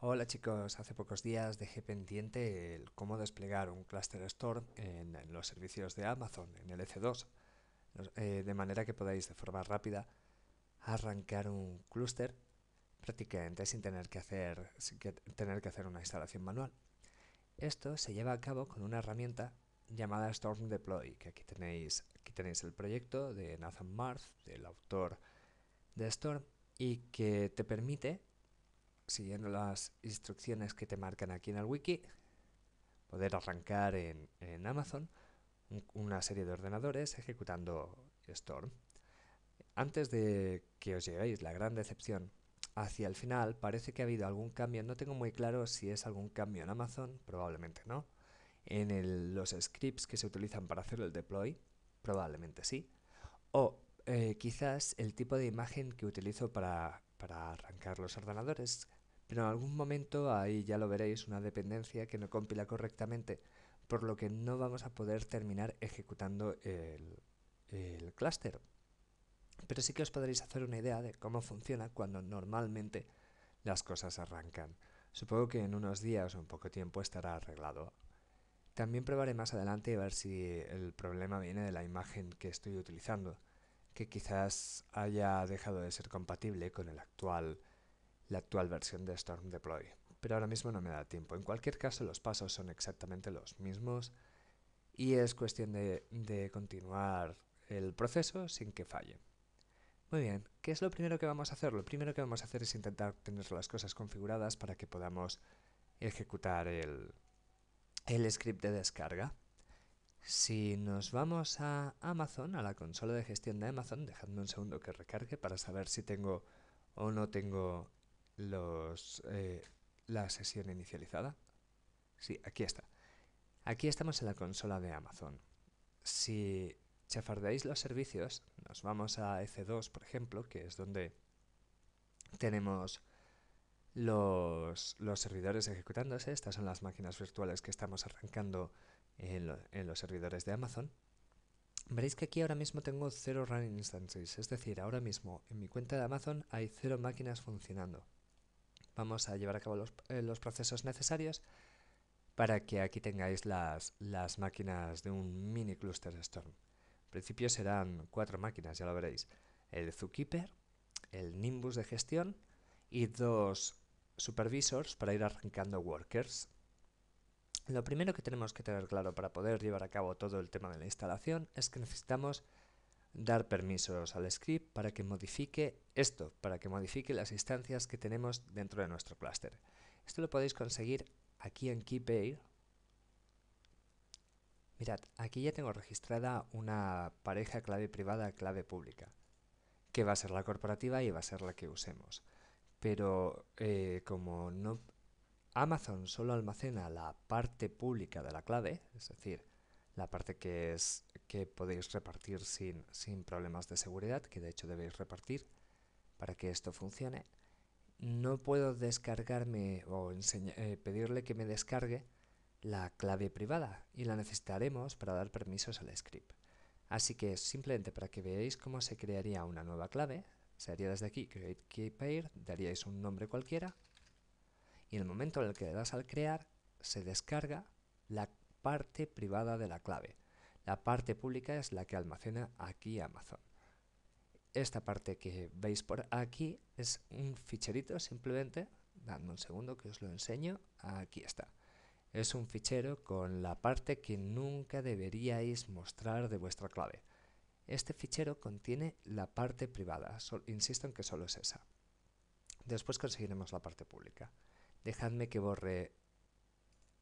Hola chicos, hace pocos días dejé pendiente el cómo desplegar un Cluster Storm en, los servicios de Amazon, en el EC2, eh, de manera que podáis de forma rápida arrancar un clúster prácticamente sin tener que, hacer, sin que tener que hacer una instalación manual. Esto se lleva a cabo con una herramienta llamada Storm Deploy, que aquí tenéis, aquí tenéis el proyecto de Nathan Marth, del autor de Storm, y que te permite siguiendo las instrucciones que te marcan aquí en el wiki, poder arrancar en, Amazon una serie de ordenadores ejecutando Storm. Antes de que os lleguéis la gran decepción, hacia el final parece que ha habido algún cambio, no tengo muy claro si es algún cambio en Amazon, probablemente no. En los scripts que se utilizan para hacer el deploy, probablemente sí. O eh, quizás el tipo de imagen que utilizo para arrancar los ordenadores pero en algún momento ahí ya lo veréis una dependencia que no compila correctamente, por lo que no vamos a poder terminar ejecutando el, clúster. Pero sí que os podréis hacer una idea de cómo funciona cuando normalmente las cosas arrancan. Supongo que en unos días o en poco tiempo estará arreglado. También probaré más adelante a ver si el problema viene de la imagen que estoy utilizando, que quizás haya dejado de ser compatible con el actual la actual versión de Storm Deploy, pero ahora mismo no me da tiempo. En cualquier caso, los pasos son exactamente los mismos y es cuestión de, continuar el proceso sin que falle. Muy bien, ¿qué es lo primero que vamos a hacer? Lo primero que vamos a hacer es intentar tener las cosas configuradas para que podamos ejecutar el, el script de descarga. Si nos vamos a Amazon, a la consola de gestión de Amazon, dejadme un segundo que recargue para saber si tengo o no tengo eh, la sesión inicializada. Sí, aquí está. Aquí estamos en la consola de Amazon. Si chafardeáis los servicios, nos vamos a EC2, por ejemplo, que es donde tenemos los, servidores ejecutándose. Estas son las máquinas virtuales que estamos arrancando en, los servidores de Amazon. Veréis que aquí ahora mismo tengo cero running instances, es decir, ahora mismo en mi cuenta de Amazon hay cero máquinas funcionando vamos a llevar a cabo eh, los, procesos necesarios para que aquí tengáis las, las máquinas de un mini cluster storm. En principio serán cuatro máquinas, ya lo veréis. El Zookeeper, el Nimbus de gestión y dos supervisors para ir arrancando workers. Lo primero que tenemos que tener claro para poder llevar a cabo todo el tema de la instalación es que necesitamos dar permisos al script para que modifique esto, para que modifique las instancias que tenemos dentro de nuestro clúster. Esto lo podéis conseguir aquí en KeyPay. Mirad, aquí ya tengo registrada una pareja clave privada, clave pública, que va a ser la corporativa y va a ser la que usemos. Pero eh, como no Amazon solo almacena la parte pública de la clave, es decir, la parte que es que podéis repartir sin, sin problemas de seguridad, que de hecho debéis repartir para que esto funcione. No puedo descargarme o eh, pedirle que me descargue la clave privada y la necesitaremos para dar permisos al script. Así que simplemente para que veáis cómo se crearía una nueva clave, se haría desde aquí create key pair, daríais un nombre cualquiera y en el momento en el que le das al crear se descarga la parte privada de la clave. La parte pública es la que almacena aquí Amazon. Esta parte que veis por aquí es un ficherito simplemente, dando un segundo que os lo enseño, aquí está. Es un fichero con la parte que nunca deberíais mostrar de vuestra clave. Este fichero contiene la parte privada, insisto en que solo es esa. Después conseguiremos la parte pública. Dejadme que borre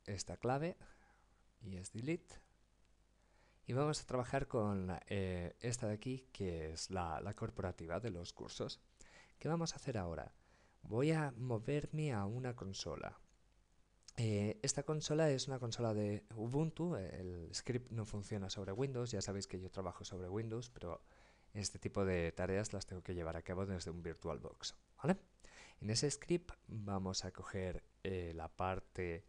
esta clave y es delete. Y vamos a trabajar con eh, esta de aquí, que es la, corporativa de los cursos. ¿Qué vamos a hacer ahora? Voy a moverme a una consola. Eh, esta consola es una consola de Ubuntu, el script no funciona sobre Windows, ya sabéis que yo trabajo sobre Windows, pero este tipo de tareas las tengo que llevar a cabo desde un VirtualBox. En ese script vamos a coger eh, la parte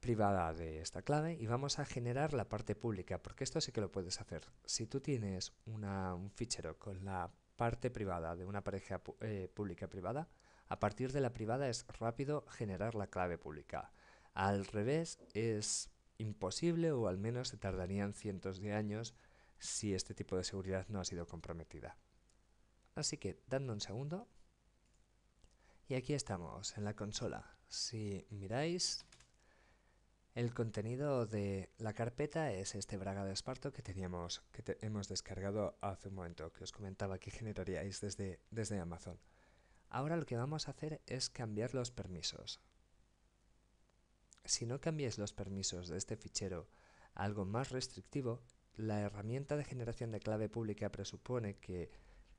privada de esta clave y vamos a generar la parte pública, porque esto sí que lo puedes hacer. Si tú tienes un fichero con la parte privada de una pareja eh, pública-privada, a partir de la privada es rápido generar la clave pública. Al revés es imposible o al menos se tardarían cientos de años si este tipo de seguridad no ha sido comprometida. Así que, dando un segundo, y aquí estamos, en la consola. Si miráis, el contenido de la carpeta es este braga de esparto que teníamos, que hemos descargado hace un momento, que os comentaba que generaríais desde, desde Amazon. Ahora lo que vamos a hacer es cambiar los permisos. Si no cambiáis los permisos de este fichero a algo más restrictivo, la herramienta de generación de clave pública presupone que,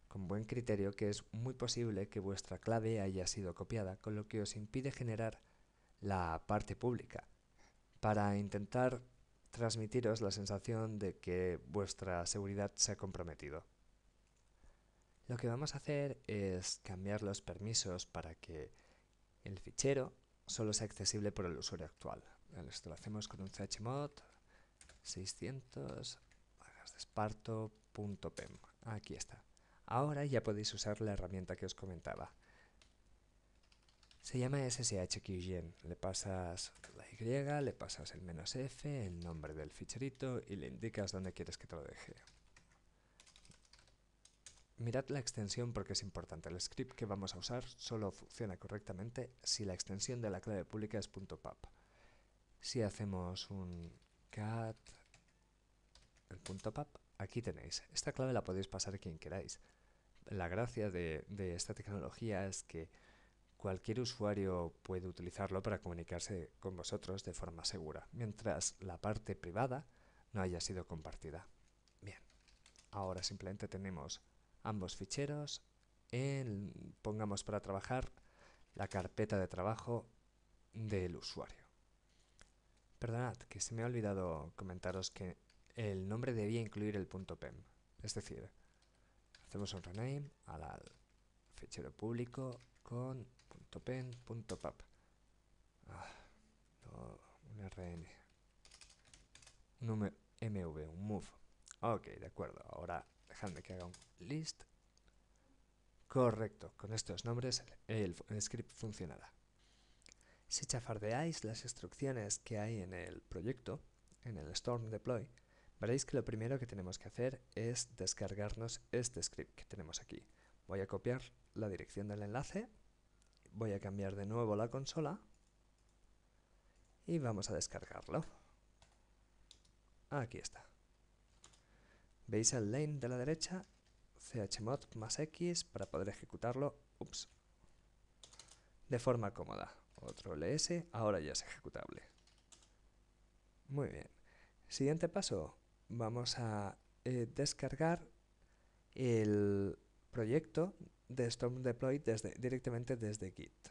con buen criterio, que es muy posible que vuestra clave haya sido copiada, con lo que os impide generar la parte pública para intentar transmitiros la sensación de que vuestra seguridad se ha comprometido. Lo que vamos a hacer es cambiar los permisos para que el fichero solo sea accesible por el usuario actual. Esto lo hacemos con un chmod 600 esparto.pem. Aquí está. Ahora ya podéis usar la herramienta que os comentaba. Se llama SSH Le pasas la Y, le pasas el menos F, el nombre del ficherito y le indicas dónde quieres que te lo deje. Mirad la extensión porque es importante. El script que vamos a usar solo funciona correctamente si la extensión de la clave pública es .pub. Si hacemos un cat el punto .pap, aquí tenéis. Esta clave la podéis pasar quien queráis. La gracia de, de esta tecnología es que Cualquier usuario puede utilizarlo para comunicarse con vosotros de forma segura, mientras la parte privada no haya sido compartida. Bien, ahora simplemente tenemos ambos ficheros, en, pongamos para trabajar la carpeta de trabajo del usuario. Perdonad, que se me ha olvidado comentaros que el nombre debía incluir el punto .pem, es decir, hacemos un rename al fichero público con .pen.pap ah, un rn un mv, un move ok, de acuerdo, ahora dejadme que haga un list correcto, con estos nombres el script funcionará si chafardeáis las instrucciones que hay en el proyecto, en el Storm Deploy, veréis que lo primero que tenemos que hacer es descargarnos este script que tenemos aquí. Voy a copiar la dirección del enlace voy a cambiar de nuevo la consola y vamos a descargarlo. Aquí está. Veis el lane de la derecha, chmod más x para poder ejecutarlo ups, de forma cómoda. Otro ls, ahora ya es ejecutable. Muy bien. Siguiente paso, vamos a eh, descargar el proyecto de Storm Deploy desde, directamente desde Git.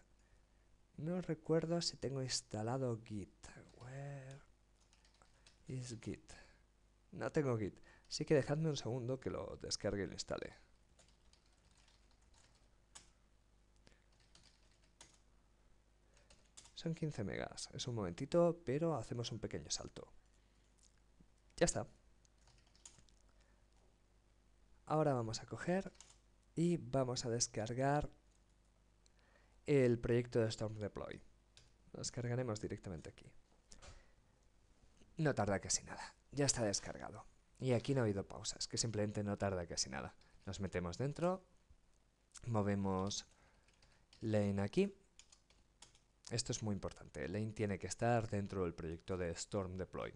No recuerdo si tengo instalado Git. Where is Git? No tengo Git. Así que dejadme un segundo que lo descargue y lo instale. Son 15 megas. Es un momentito, pero hacemos un pequeño salto. Ya está. Ahora vamos a coger y vamos a descargar el proyecto de Storm Deploy. Lo descargaremos directamente aquí. No tarda casi nada, ya está descargado. Y aquí no ha habido pausas, que simplemente no tarda casi nada. Nos metemos dentro, movemos lane aquí. Esto es muy importante, lane tiene que estar dentro del proyecto de Storm Deploy.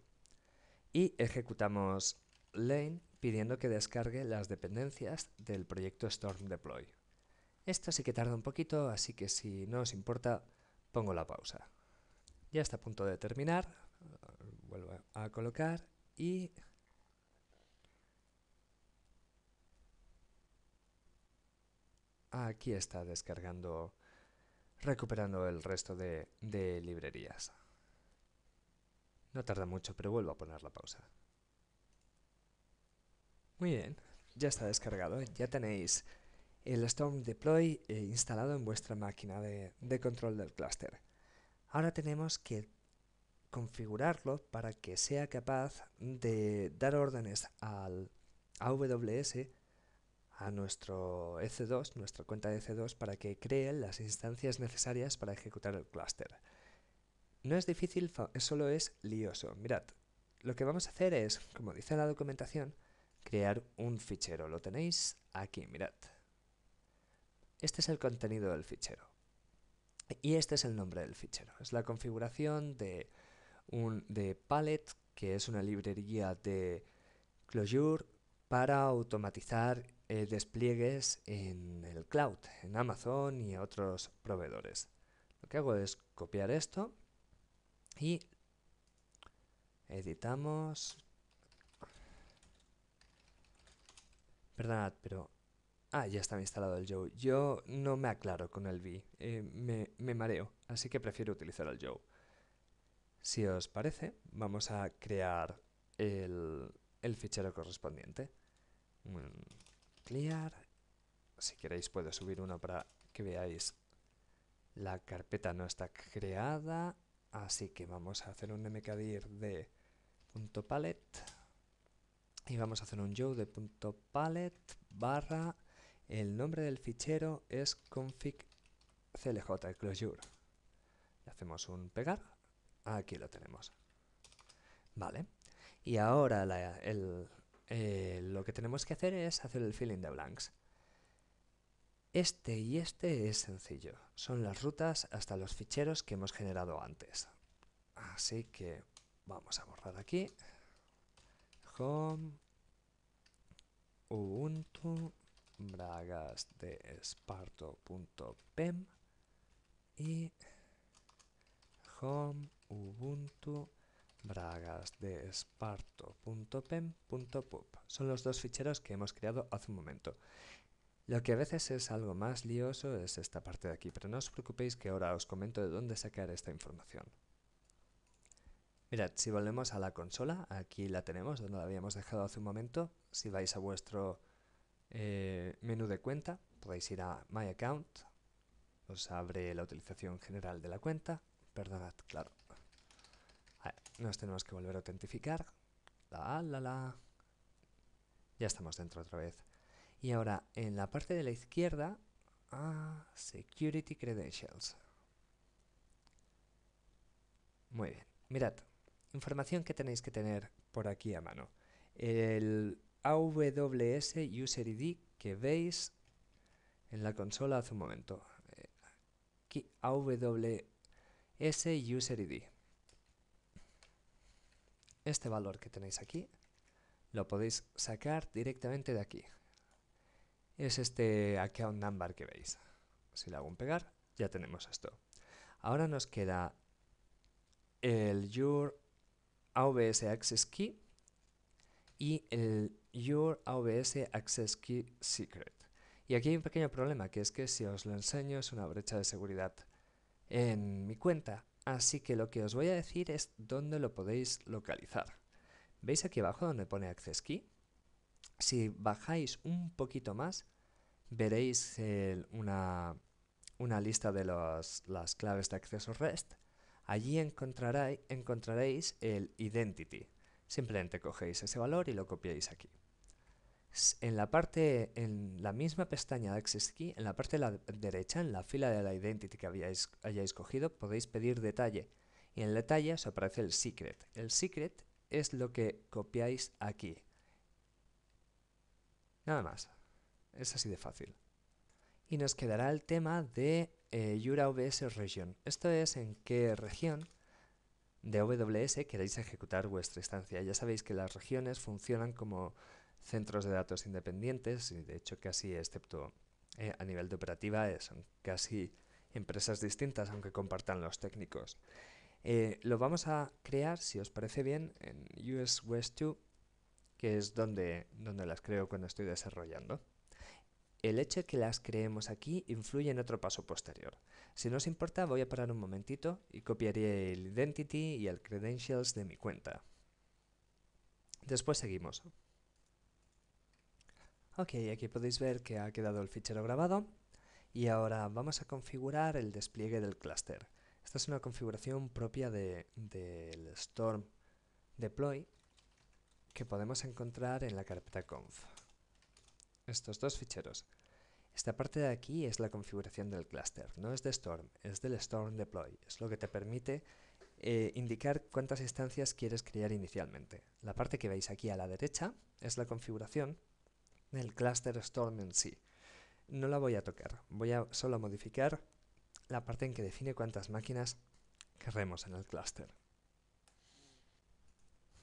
Y ejecutamos lane pidiendo que descargue las dependencias del proyecto Storm Deploy. Esto sí que tarda un poquito, así que si no os importa, pongo la pausa. Ya está a punto de terminar, vuelvo a colocar y... Aquí está descargando, recuperando el resto de, de librerías. No tarda mucho, pero vuelvo a poner la pausa. Muy bien, ya está descargado, ya tenéis el Storm Deploy eh, instalado en vuestra máquina de, control del clúster. Ahora tenemos que configurarlo para que sea capaz de dar órdenes al AWS a nuestro EC2, nuestra cuenta de EC2, para que cree las instancias necesarias para ejecutar el clúster. No es difícil, solo es lioso. Mirad, lo que vamos a hacer es, como dice la documentación, crear un fichero. Lo tenéis aquí, mirad. Este es el contenido del fichero. Y este es el nombre del fichero. Es la configuración de, un, de Palette, que es una librería de Clojure para automatizar eh, despliegues en el cloud, en Amazon y otros proveedores. Lo que hago es copiar esto y editamos, verdad, pero... Ah, ya está instalado el Joe. Yo no me aclaro con el V. Eh, me, mareo, así que prefiero utilizar el Joe. Si os parece, vamos a crear el, el fichero correspondiente. Mm, clear. Si queréis puedo subir uno para que veáis. La carpeta no está creada, así que vamos a hacer un mkdir de punto .palette y vamos a hacer un yo de punto palette barra el nombre del fichero es config clj closure. Le hacemos un pegar, aquí lo tenemos. Vale, y ahora eh, lo que tenemos que hacer es hacer el filling de blanks. Este y este es sencillo, son las rutas hasta los ficheros que hemos generado antes. Así que vamos a borrar aquí, home, ubuntu bragas de esparto.pem y home ubuntu bragas de esparto.pem.pub. E Son los dos ficheros que hemos creado hace un momento. Lo que a veces es algo más lioso es esta parte de aquí, pero no os preocupéis que ahora os comento de dónde sacar esta información. Mirad, si volvemos a la consola, aquí la tenemos, donde la habíamos dejado hace un momento. Si vais a vuestro eh, menú de cuenta, podéis ir a My Account, os abre la utilización general de la cuenta. Perdonad, claro. Ver, nos tenemos que volver a autentificar. La, la, la. Ya estamos dentro otra vez. Y ahora, en la parte de la izquierda, ah, Security Credentials. Muy bien. Mirad, Información que tenéis que tener por aquí a mano. El AWS User ID que veis en la consola hace un momento. Eh, AWS User ID. Este valor que tenéis aquí lo podéis sacar directamente de aquí. Es este account number que veis. Si le hago un pegar, ya tenemos esto. Ahora nos queda el your AOBS Access Key y el Your AOBS Access Key Secret. Y aquí hay un pequeño problema, que es que si os lo enseño es una brecha de seguridad en mi cuenta, así que lo que os voy a decir es dónde lo podéis localizar. ¿Veis aquí abajo donde pone Access Key? Si bajáis un poquito más, veréis una, lista de las claves de acceso REST Allí encontraréis, el identity. Simplemente cogéis ese valor y lo copiáis aquí. En la parte, en la misma pestaña de Access Key, en la parte de la derecha, en la fila de la identity que habíais, hayáis cogido, podéis pedir detalle. Y en la detalle os aparece el secret. El secret es lo que copiáis aquí. Nada más. Es así de fácil. Y nos quedará el tema de eh, Jura Region. Esto es en qué región de AWS queréis ejecutar vuestra instancia. Ya sabéis que las regiones funcionan como centros de datos independientes y de hecho casi, excepto eh, a nivel de operativa, eh, son casi empresas distintas aunque compartan los técnicos. Eh, lo vamos a crear, si os parece bien, en US West 2, que es donde, donde las creo cuando estoy desarrollando. El hecho de que las creemos aquí influye en otro paso posterior. Si no os importa, voy a parar un momentito y copiaré el identity y el credentials de mi cuenta. Después seguimos. Ok, aquí podéis ver que ha quedado el fichero grabado y ahora vamos a configurar el despliegue del clúster. Esta es una configuración propia del Storm Deploy que podemos encontrar en la carpeta conf estos dos ficheros. Esta parte de aquí es la configuración del clúster, no es de Storm, es del Storm Deploy. Es lo que te permite eh, indicar cuántas instancias quieres crear inicialmente. La parte que veis aquí a la derecha es la configuración del cluster Storm en sí. No la voy a tocar, voy a solo modificar la parte en que define cuántas máquinas queremos en el cluster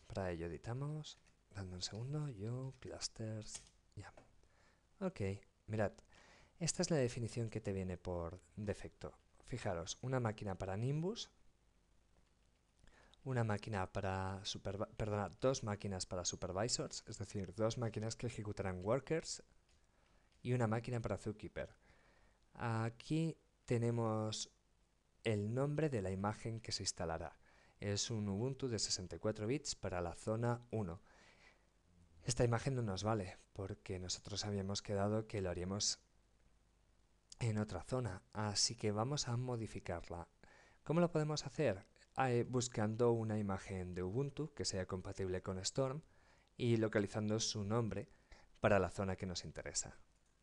Para ello editamos, dando un segundo, yo, clusters, ya. Ok, mirad, esta es la definición que te viene por defecto. Fijaros, una máquina para Nimbus, una máquina para dos máquinas para supervisors, es decir, dos máquinas que ejecutarán workers y una máquina para zookeeper. Aquí tenemos el nombre de la imagen que se instalará. Es un Ubuntu de 64 bits para la zona 1. Esta imagen no nos vale porque nosotros habíamos quedado que lo haríamos en otra zona, así que vamos a modificarla. ¿Cómo lo podemos hacer? Ah, eh, buscando una imagen de Ubuntu que sea compatible con Storm y localizando su nombre para la zona que nos interesa.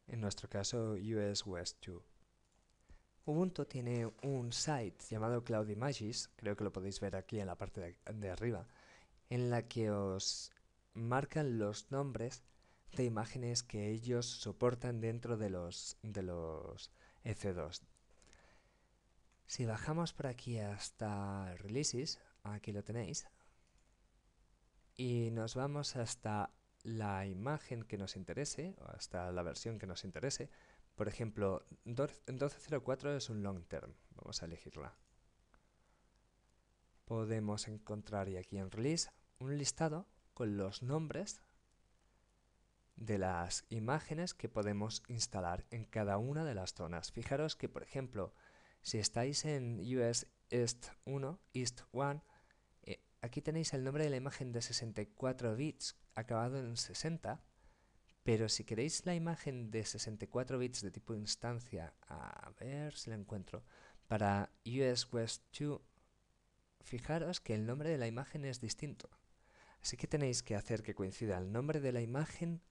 En nuestro caso, US West 2. Ubuntu tiene un site llamado Cloud Images, creo que lo podéis ver aquí en la parte de, de arriba, en la que os marcan los nombres de imágenes que ellos soportan dentro de los, de los EC2. Si bajamos por aquí hasta Releases, aquí lo tenéis, y nos vamos hasta la imagen que nos interese, o hasta la versión que nos interese, por ejemplo, 1204 es un long term, vamos a elegirla. Podemos encontrar, y aquí en Release, un listado con los nombres de las imágenes que podemos instalar en cada una de las zonas. Fijaros que, por ejemplo, si estáis en US East 1, East 1, eh, aquí tenéis el nombre de la imagen de 64 bits acabado en 60, pero si queréis la imagen de 64 bits de tipo instancia, a ver si la encuentro, para US West 2, fijaros que el nombre de la imagen es distinto. Así que tenéis que hacer que coincida el nombre de la imagen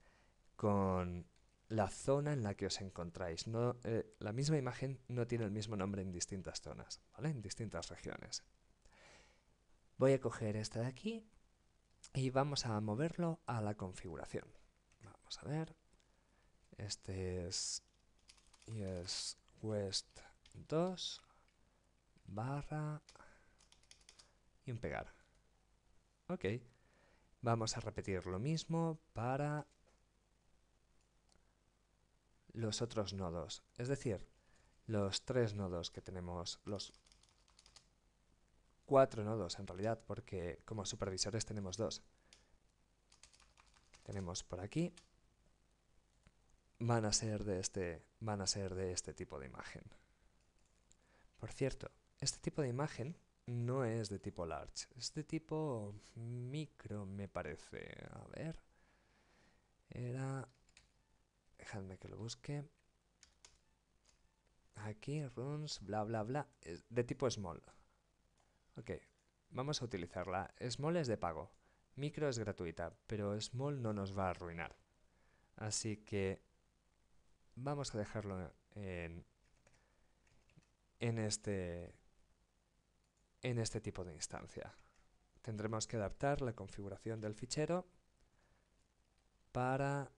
con la zona en la que os encontráis. Eh, la misma imagen no tiene el mismo nombre en distintas zonas, en distintas regiones. Voy a coger esta de aquí y vamos a moverlo a la configuración. Vamos a ver. Este es es west 2 barra y un pegar. Ok. Vamos a repetir lo mismo para los otros nodos. Es decir, los tres nodos que tenemos, los cuatro nodos en realidad, porque como supervisores tenemos dos. Tenemos por aquí. Van a ser de este, van a ser de este tipo de imagen. Por cierto, este tipo de imagen no es de tipo large, es de tipo micro, me parece. A ver. Era... Dejadme que lo busque. Aquí, runes, bla, bla, bla. Es de tipo small. Ok, vamos a utilizarla. Small es de pago. Micro es gratuita, pero small no nos va a arruinar. Así que vamos a dejarlo en, en este en este tipo de instancia. Tendremos que adaptar la configuración del fichero para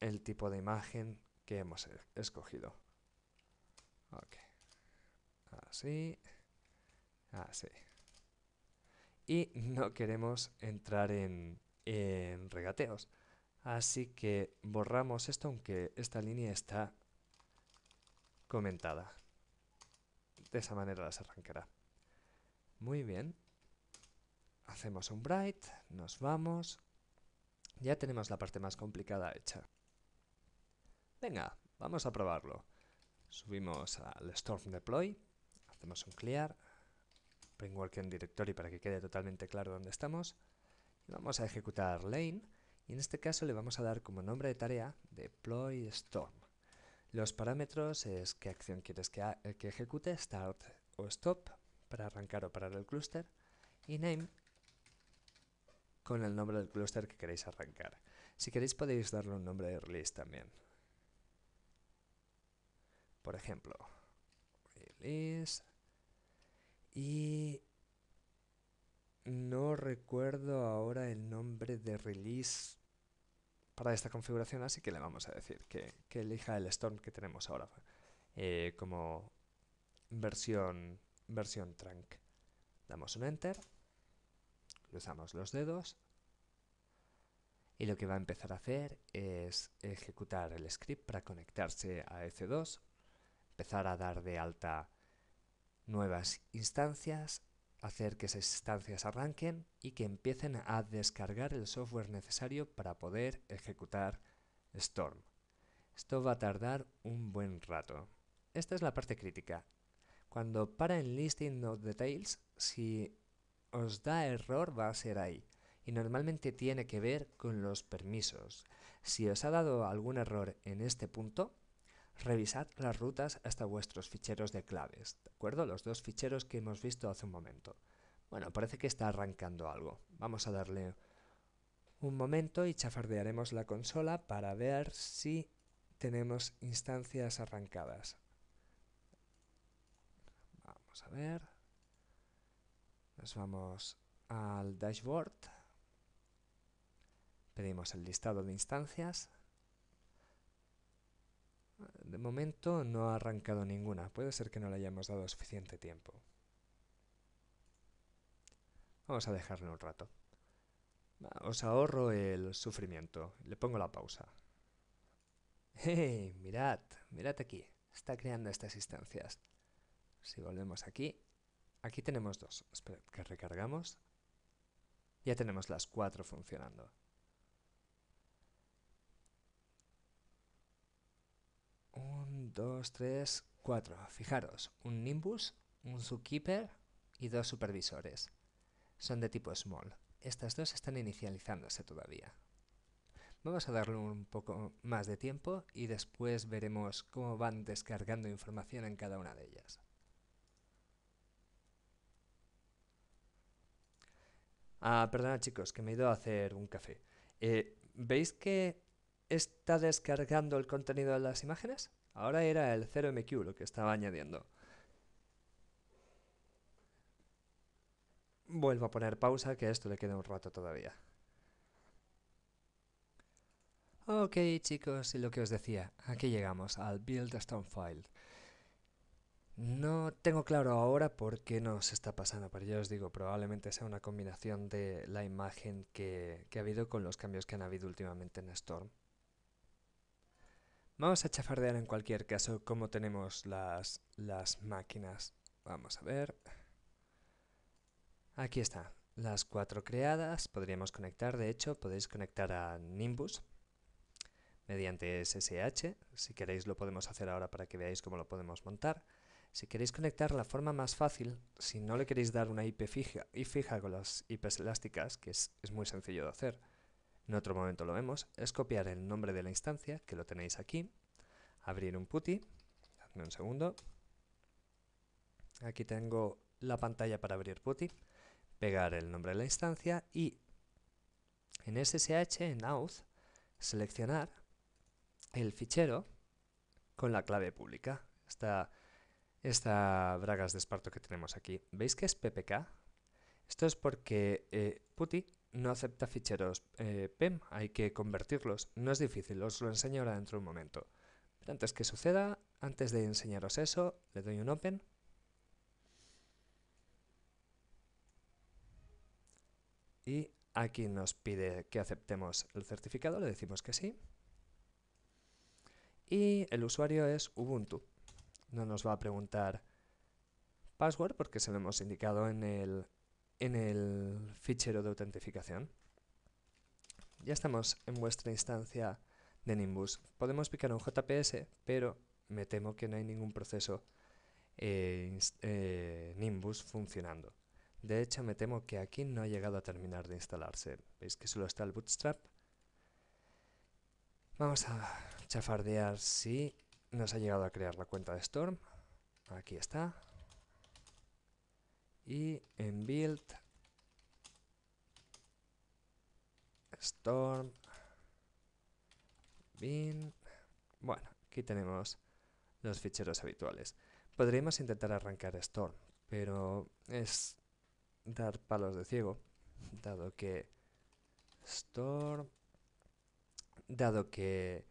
el tipo de imagen que hemos e-, escogido. Así, así. Y no queremos entrar en, en regateos. Así que borramos esto, aunque esta línea está comentada. De esa manera las arrancará. Muy bien. Hacemos un bright, nos vamos. Ya tenemos la parte más complicada hecha. Venga, vamos a probarlo. Subimos al Storm Deploy, hacemos un clear, bring working directory para que quede totalmente claro dónde estamos, vamos a ejecutar lane, y en este caso le vamos a dar como nombre de tarea deploy storm. Los parámetros es qué acción quieres que, que ejecute, start o stop, para arrancar o parar el clúster y name con el nombre del clúster que queréis arrancar. Si queréis podéis darle un nombre de release también. Por ejemplo, release y no recuerdo ahora el nombre de release para esta configuración, así que le vamos a decir que, elija el Storm que tenemos ahora eh, como versión versión trunk. Damos un enter, cruzamos los dedos y lo que va a empezar a hacer es ejecutar el script para conectarse a EC2, empezar a dar de alta nuevas instancias, hacer que esas instancias arranquen y que empiecen a descargar el software necesario para poder ejecutar Storm. Esto va a tardar un buen rato. Esta es la parte crítica. Cuando para en Listing no Details, si os da error va a ser ahí. Y normalmente tiene que ver con los permisos. Si os ha dado algún error en este punto, revisad las rutas hasta vuestros ficheros de claves, ¿de acuerdo? Los dos ficheros que hemos visto hace un momento. Bueno, parece que está arrancando algo. Vamos a darle un momento y chafardearemos la consola para ver si tenemos instancias arrancadas a ver. Nos vamos al dashboard. Pedimos el listado de instancias. De momento no ha arrancado ninguna. Puede ser que no le hayamos dado suficiente tiempo. Vamos a dejarlo un rato. Os ahorro el sufrimiento. Le pongo la pausa. ¡Hey! Mirad, mirad aquí. Está creando estas instancias. Si volvemos aquí, aquí tenemos dos. Espera, que recargamos. Ya tenemos las cuatro funcionando. Un, dos, tres, cuatro. Fijaros, un Nimbus, un Zookeeper y dos supervisores. Son de tipo Small. Estas dos están inicializándose todavía. Vamos a darle un poco más de tiempo y después veremos cómo van descargando información en cada una de ellas. Ah, perdona chicos, que me he ido a hacer un café. Eh, ¿Veis que está descargando el contenido de las imágenes? Ahora era el 0MQ lo que estaba añadiendo. Vuelvo a poner pausa, que a esto le queda un rato todavía. Ok chicos, y lo que os decía, aquí llegamos al Build Stone File. No tengo claro ahora por qué nos está pasando, pero ya os digo, probablemente sea una combinación de la imagen que, ha habido con los cambios que han habido últimamente en Storm. Vamos a chafardear en cualquier caso cómo tenemos las, las máquinas. Vamos a ver. Aquí está, las cuatro creadas. Podríamos conectar, de hecho, podéis conectar a Nimbus mediante SSH. Si queréis lo podemos hacer ahora para que veáis cómo lo podemos montar. Si queréis conectar la forma más fácil, si no le queréis dar una IP fija y fija con las IPs elásticas, que es, muy sencillo de hacer, en otro momento lo vemos, es copiar el nombre de la instancia, que lo tenéis aquí, abrir un PuTTY, dadme un segundo, aquí tengo la pantalla para abrir PuTTY, pegar el nombre de la instancia y en SSH, en auth, seleccionar el fichero con la clave pública. Esta esta bragas de esparto que tenemos aquí. ¿Veis que es PPK? Esto es porque eh, Putty no acepta ficheros eh, PEM, hay que convertirlos. No es difícil, os lo enseño ahora dentro de un momento. Pero antes que suceda, antes de enseñaros eso, le doy un Open. Y aquí nos pide que aceptemos el certificado, le decimos que sí. Y el usuario es Ubuntu. No nos va a preguntar password porque se lo hemos indicado en el, en el fichero de autentificación. Ya estamos en vuestra instancia de Nimbus. Podemos picar un JPS, pero me temo que no hay ningún proceso eh, eh, Nimbus funcionando. De hecho, me temo que aquí no ha llegado a terminar de instalarse. Veis que solo está el bootstrap. Vamos a chafardear sí nos ha llegado a crear la cuenta de Storm. Aquí está. Y en build Storm bin. Bueno, aquí tenemos los ficheros habituales. Podríamos intentar arrancar Storm, pero es dar palos de ciego, dado que Storm, dado que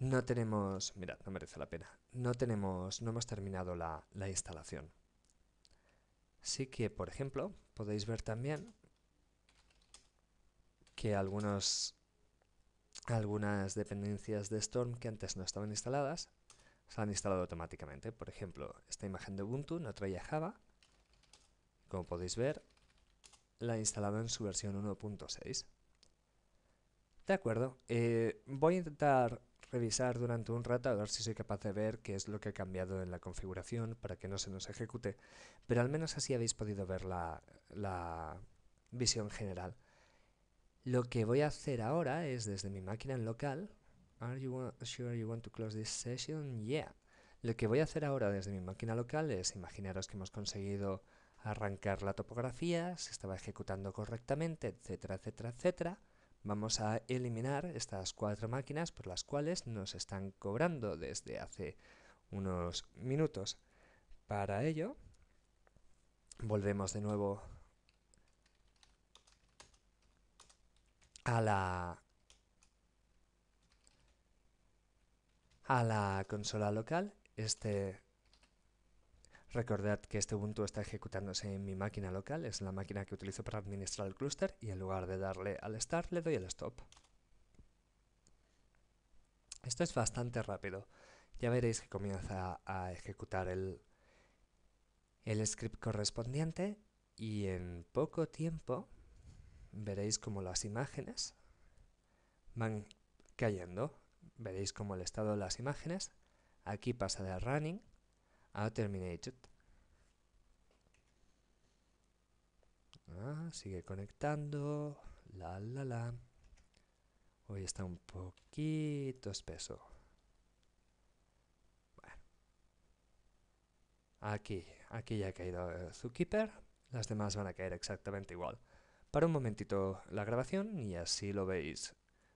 no tenemos, mirad, no merece la pena, no tenemos, no hemos terminado la, instalación. Sí que, por ejemplo, podéis ver también que algunos, algunas dependencias de Storm que antes no estaban instaladas se han instalado automáticamente. Por ejemplo, esta imagen de Ubuntu no traía Java. Como podéis ver, la he instalado en su versión 1.6. De acuerdo, eh, voy a intentar revisar durante un rato a ver si soy capaz de ver qué es lo que ha cambiado en la configuración para que no se nos ejecute, pero al menos así habéis podido ver la, visión general. Lo que voy a hacer ahora es desde mi máquina local, ¿Are you sure you want to close this session? Yeah. Lo que voy a hacer ahora desde mi máquina local es imaginaros que hemos conseguido arrancar la topografía, se estaba ejecutando correctamente, etcétera, etcétera, etcétera. Vamos a eliminar estas cuatro máquinas por las cuales nos están cobrando desde hace unos minutos. Para ello, volvemos de nuevo a la, a la consola local. Este Recordad que este Ubuntu está ejecutándose en mi máquina local, es la máquina que utilizo para administrar el clúster y en lugar de darle al start le doy al stop. Esto es bastante rápido. Ya veréis que comienza a ejecutar el, el script correspondiente y en poco tiempo veréis como las imágenes van cayendo. Veréis como el estado de las imágenes. Aquí pasa de running ha ah, terminated. Ah, sigue conectando. La la la. Hoy está un poquito espeso. Bueno. Aquí, aquí ya ha caído eh, Zookeeper. Las demás van a caer exactamente igual. Para un momentito la grabación y así lo veis.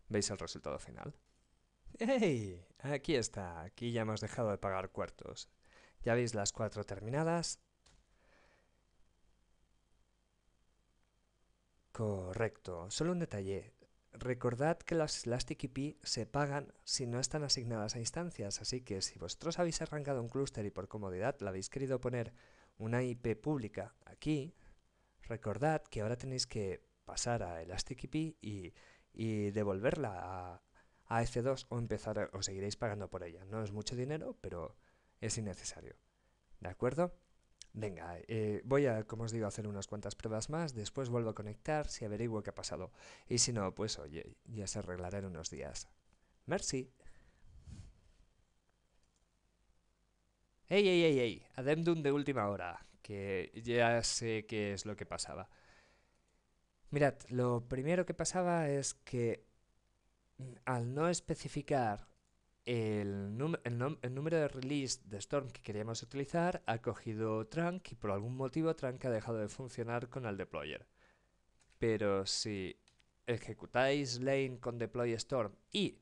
Veis el resultado final. ¡Hey! Aquí está. Aquí ya hemos dejado de pagar cuartos. Ya veis las cuatro terminadas. Correcto. Solo un detalle. Recordad que las Elastic IP e se pagan si no están asignadas a instancias, así que si vosotros habéis arrancado un clúster y por comodidad la habéis querido poner una IP pública aquí, recordad que ahora tenéis que pasar a Elastic IP e y, y devolverla a, a F2 o empezar o seguiréis pagando por ella. No es mucho dinero, pero es innecesario. ¿De acuerdo? Venga, eh, voy a, como os digo, hacer unas cuantas pruebas más, después vuelvo a conectar si averiguo qué ha pasado. Y si no, pues oye, ya se arreglará en unos días. Merci. ¡Ey, ey, ey, ey! Ademdum de última hora, que ya sé qué es lo que pasaba. Mirad, lo primero que pasaba es que mm, al no especificar el, número de release de Storm que queríamos utilizar ha cogido Trunk y por algún motivo Trunk ha dejado de funcionar con el deployer. Pero si ejecutáis lane con deploy Storm y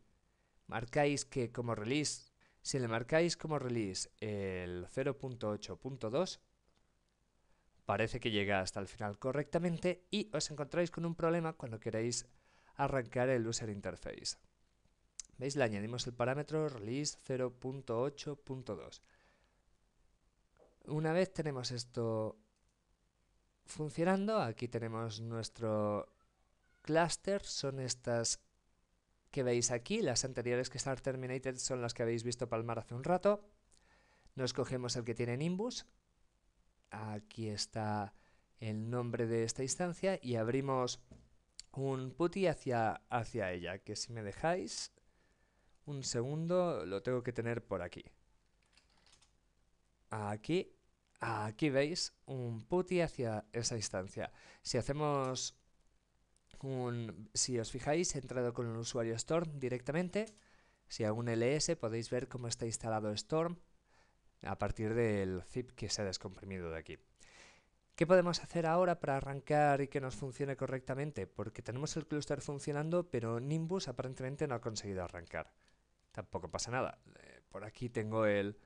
marcáis que como release, si le marcáis como release el 0.8.2, parece que llega hasta el final correctamente y os encontráis con un problema cuando queréis arrancar el user interface. ¿Veis? Le añadimos el parámetro release 0.8.2. Una vez tenemos esto funcionando, aquí tenemos nuestro cluster, son estas que veis aquí, las anteriores que están terminated son las que habéis visto palmar hace un rato. Nos cogemos el que tiene Nimbus, aquí está el nombre de esta instancia y abrimos un putty hacia, hacia ella, que si me dejáis un segundo, lo tengo que tener por aquí. Aquí, aquí veis un putty hacia esa instancia. Si hacemos un... Si os fijáis, he entrado con el usuario Storm directamente. Si hago un ls podéis ver cómo está instalado Storm a partir del zip que se ha descomprimido de aquí. ¿Qué podemos hacer ahora para arrancar y que nos funcione correctamente? Porque tenemos el cluster funcionando, pero Nimbus aparentemente no ha conseguido arrancar tampoco pasa nada. Eh, por aquí tengo el,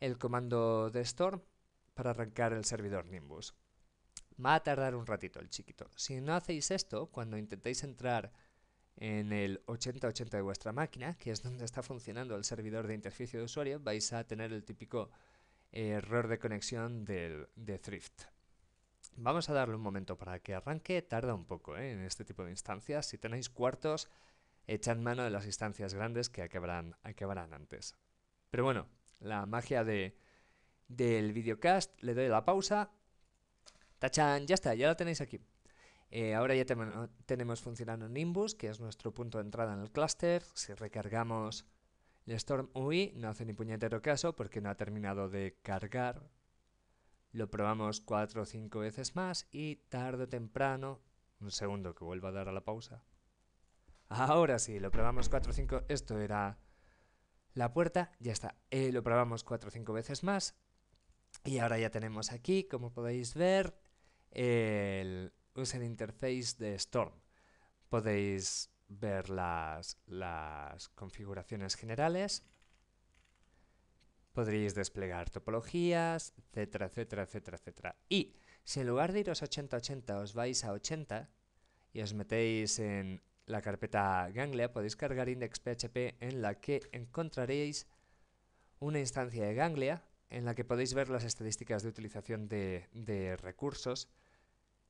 el comando de storm para arrancar el servidor Nimbus. Va a tardar un ratito el chiquito. Si no hacéis esto, cuando intentéis entrar en el 8080 de vuestra máquina, que es donde está funcionando el servidor de interfaz de usuario, vais a tener el típico error de conexión del, de Thrift. Vamos a darle un momento para que arranque, tarda un poco eh, en este tipo de instancias. Si tenéis cuartos, echan mano de las instancias grandes que acabarán, antes. Pero bueno, la magia de, del videocast, le doy la pausa. Tachan, ya está, ya la tenéis aquí. Eh, ahora ya tenemos funcionando Nimbus, que es nuestro punto de entrada en el clúster. Si recargamos el Storm UI, no hace ni puñetero caso porque no ha terminado de cargar. Lo probamos cuatro o cinco veces más y tarde o temprano, un segundo que vuelva a dar a la pausa, Ahora sí, lo probamos 4 o 5. Esto era la puerta. Ya está. Eh, lo probamos 4 o 5 veces más. Y ahora ya tenemos aquí, como podéis ver, el user interface de Storm. Podéis ver las, las configuraciones generales. Podréis desplegar topologías, etcétera, etcétera, etcétera, etcétera. Y si en lugar de iros 80-80 os vais a 80 y os metéis en la carpeta Ganglia podéis cargar index.php en la que encontraréis una instancia de Ganglia en la que podéis ver las estadísticas de utilización de, recursos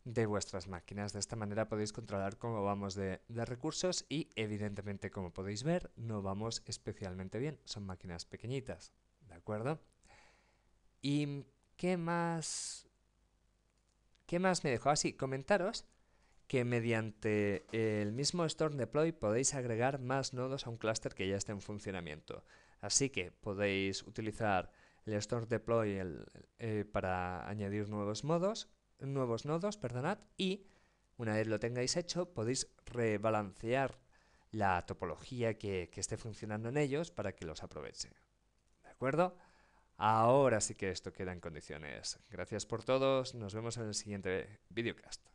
de vuestras máquinas. De esta manera podéis controlar cómo vamos de, recursos y evidentemente como podéis ver no vamos especialmente bien, son máquinas pequeñitas, ¿de acuerdo? ¿Y qué más, qué más me dejó? Así, ah, comentaros que mediante el mismo Storm Deploy podéis agregar más nodos a un clúster que ya esté en funcionamiento. Así que podéis utilizar el Storm Deploy eh, para añadir nuevos modos, nuevos nodos, perdonad, y una vez lo tengáis hecho, podéis rebalancear la topología que, que esté funcionando en ellos para que los aproveche. ¿De acuerdo? Ahora sí que esto queda en condiciones. Gracias por todos, nos vemos en el siguiente videocast.